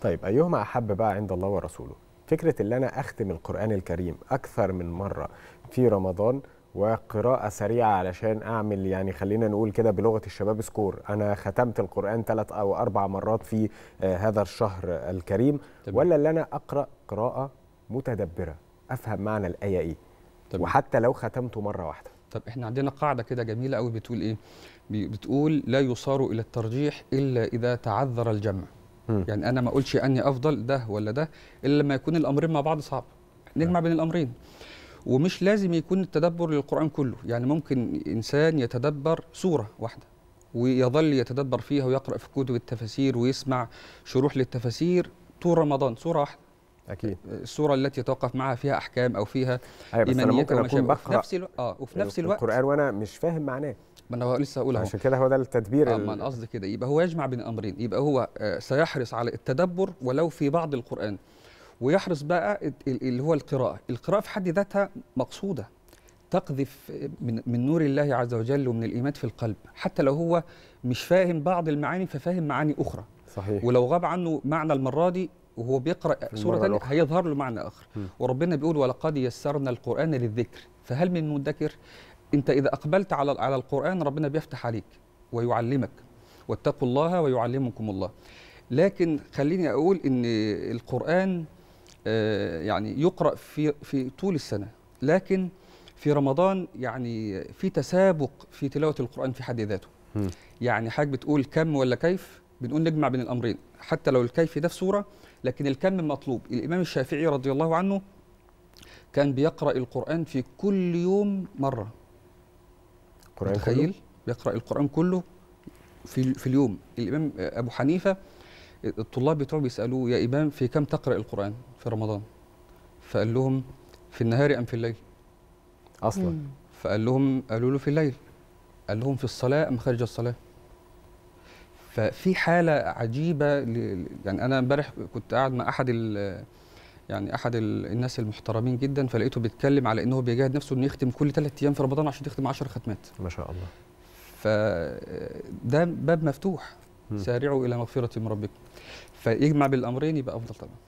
طيب أيهما أحب بقى عند الله ورسوله فكرة اللي أنا أختم القرآن الكريم أكثر من مرة في رمضان وقراءة سريعة علشان أعمل يعني خلينا نقول كده بلغة الشباب سكور أنا ختمت القرآن ثلاث أو أربع مرات في آه، هذا الشهر الكريم طبعا. ولا اللي أنا أقرأ قراءة متدبرة أفهم معنى الآية إيه طبعا. وحتى لو ختمته مرة واحدة طب احنا عندنا قاعده كده جميله قوي بتقول ايه بتقول لا يصار الى الترجيح الا اذا تعذر الجمع م. يعني انا ما اقولش اني افضل ده ولا ده الا لما يكون الامرين مع بعض صعب نجمع نعم. بين الامرين ومش لازم يكون التدبر للقرآن كله يعني ممكن إنسان يتدبر سورة واحدة ويظل يتدبر فيها ويقرأ في كتب التفاسير ويسمع شروح للتفاسير طول رمضان سورة واحدة اكيد الصوره التي يتوقف معها فيها احكام او فيها أيوة بس انا ممكن اكون وفي نفس الو... اه وفي نفس الوقت القران وانا مش فاهم معناه ما انا لسه هقولها عشان كده هو ده التدبير اه ما انا قصدي كده يبقى هو يجمع بين امرين يبقى هو آه، سيحرص على التدبر ولو في بعض القران ويحرص بقى اللي هو القراءه القراءه في حد ذاتها مقصوده تقذف من, من نور الله عز وجل ومن الايمان في القلب حتى لو هو مش فاهم بعض المعاني ففاهم معاني اخرى صحيح ولو غاب عنه معنى المره دي وهو بيقرا سوره ثانيه هيظهر له معنى اخر م. وربنا بيقول ولقد يسرنا القران للذكر فهل من مدكر انت اذا اقبلت على على القران ربنا بيفتح عليك ويعلمك واتقوا الله ويعلمكم الله لكن خليني اقول ان القران آه، يعني يقرا في في طول السنه لكن في رمضان يعني في تسابق في تلاوه القران في حد ذاته م. يعني حاجه بتقول كم ولا كيف بنقول نجمع بين الامرين حتى لو الكيف ده في سوره لكن الكم مطلوب الامام الشافعي رضي الله عنه كان بيقرا القران في كل يوم مره القران تخيل بيقرا القران كله في في اليوم الامام ابو حنيفه الطلاب بتوعه بيسالوه يا امام في كم تقرا القران في رمضان فقال لهم في النهار ام في الليل اصلا مم. فقال لهم قالوا له في الليل قال لهم في الصلاه ام خارج الصلاه ففي حاله عجيبه يعني انا امبارح كنت قاعد مع احد يعني احد الناس المحترمين جدا فلقيته بيتكلم على انه بيجاهد نفسه انه يختم كل ثلاث ايام في رمضان عشان يختم 10 ختمات ما شاء الله فده باب مفتوح سارعوا الى مغفره من ربكم فيجمع بالامرين يبقى افضل طبعا